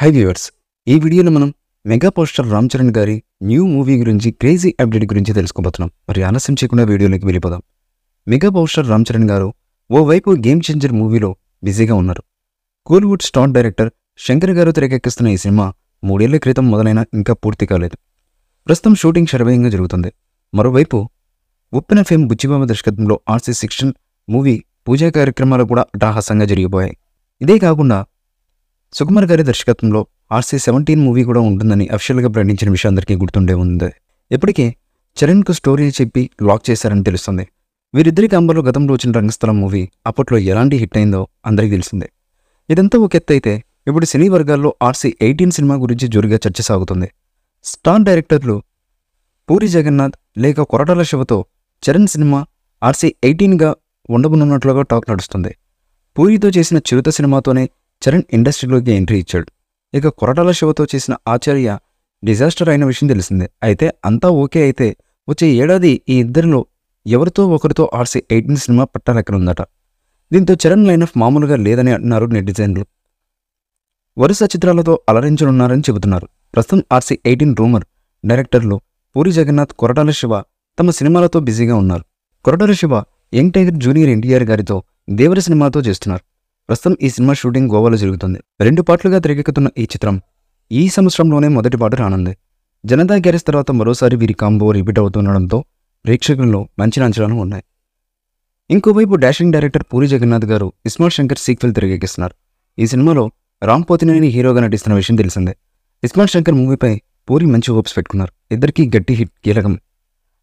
high viewers ఈ వీడియోలో మనం మెగా పోస్టర్ రామ్ చరణ్ గారి న్యూ మూవీ గురించి క్రేజీ అప్డేట్ గురించి తెలుసుకోబోతున్నాం మరి ఆలస్యం చేయకుండా వీడియోలోకి వెళ్ళిపోదాం మెగా పోస్టర్ రామ్ చరణ్ గారు ఓవైపు గేమ్ చేంజర్ మూవీలో బిజీగా ఉన్నారు కోలీవుడ్ స్టార్ డైరెక్టర్ శంకర్ గారు తెరకెక్కిస్తున్న ఈ సినిమా మూడేళ్ల క్రితం మొదలైన ఇంకా పూర్తి కాలేదు ప్రస్తుతం షూటింగ్ శరవేగంగా జరుగుతుంది మరోవైపు ఉప్పిన ఫేమ్ బుచ్చిబామ దర్శకత్వంలో ఆర్సీ సిక్షన్ మూవీ పూజా కార్యక్రమాలు కూడా అటాహాసంగా జరిగిపోయాయి ఇదే కాకుండా సుకుమార్ గారి దర్శకత్వంలో ఆర్సీ సెవెంటీన్ మూవీ కూడా ఉంటుందని అఫిషియల్గా ప్రకటించిన విషయం అందరికీ గుర్తుండే ఉంది ఇప్పటికే చరణ్కు స్టోరీ చెప్పి లాక్ చేశారని తెలుస్తుంది వీరిద్దరి కాంబోలో గతంలో వచ్చిన రంగస్థలం మూవీ అప్పట్లో ఎలాంటి హిట్ అయిందో అందరికీ తెలిసిందే ఇదంతా ఒక ఎత్తు అయితే ఇప్పుడు సినీ వర్గాల్లో ఆర్సీ ఎయిటీన్ సినిమా గురించి జోరుగా చర్చ సాగుతుంది స్టార్ డైరెక్టర్లు పూరి జగన్నాథ్ లేక కొరటాల శివతో చరణ్ సినిమా ఆర్సీ ఎయిటీన్గా ఉండబోనున్నట్లుగా టాక్ నడుస్తుంది పూరితో చేసిన చిరుత సినిమాతోనే చరణ్ ఇండస్ట్రీలోకి ఎంట్రీ ఇచ్చాడు ఇక కొరటాల శివతో చేసిన ఆచార్య డిజాస్టర్ అయిన విషయం తెలిసిందే అయితే అంతా ఓకే అయితే వచ్చే ఏడాది ఈ ఇద్దరిలో ఎవరితో ఒకరితో ఆర్సీ ఎయిటీన్ సినిమా పట్టాలెక్కనుందట దీంతో చరణ్ లైన్ ఆఫ్ మామూలుగా లేదని అంటున్నారు నెటిజన్లు వరుస చిత్రాలతో అలరించనున్నారని చెబుతున్నారు ప్రస్తుతం ఆర్సీ ఎయిటీన్ రూమర్ డైరెక్టర్లు పూరి జగన్నాథ్ కొరటాల శివ తమ సినిమాలతో బిజీగా ఉన్నారు Koratala Siva young tiger junior NTR గారితో దేవర సినిమాతో చేస్తున్నారు ప్రస్తుతం ఈ సినిమా షూటింగ్ గోవాలో జరుగుతుంది రెండు పాటలుగా తెరకెక్కుతున్న ఈ చిత్రం ఈ సంవత్సరంలోనే మొదటి పాట రానుంది జనతా గ్యారేజ్ తర్వాత మరోసారి వీరి కాంబో రిపీట్ అవుతుండడంతో ప్రేక్షకుల్లో మంచి అంచనాలు ఉన్నాయి ఇంకోవైపు డాషింగ్ డైరెక్టర్ పూరి జగన్నాథ్ గారు ఇస్మాల్ శంకర్ సీక్వెల్ తెరకెక్కిస్తున్నారు ఈ సినిమాలో రామ్ పోతినేని హీరోగా నటిస్తున్న విషయం తెలిసిందే ఇస్మాల్ శంకర్ మూవీపై పూరి మంచి హోప్స్ పెట్టుకున్నారు ఇద్దరికీ గట్టి హిట్ కీలకం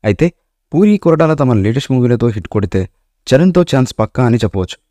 అయితే పూరి కొరడాల తమ లేటెస్ట్ మూవీలతో హిట్ కొడితే చరణ్తో ఛాన్స్ పక్కా అని చెప్పవచ్చు